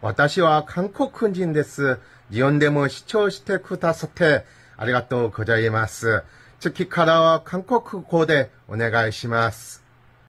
私は韓国人です。日本でも視聴してくださってありがとうございます。次からは韓国語でお願いします。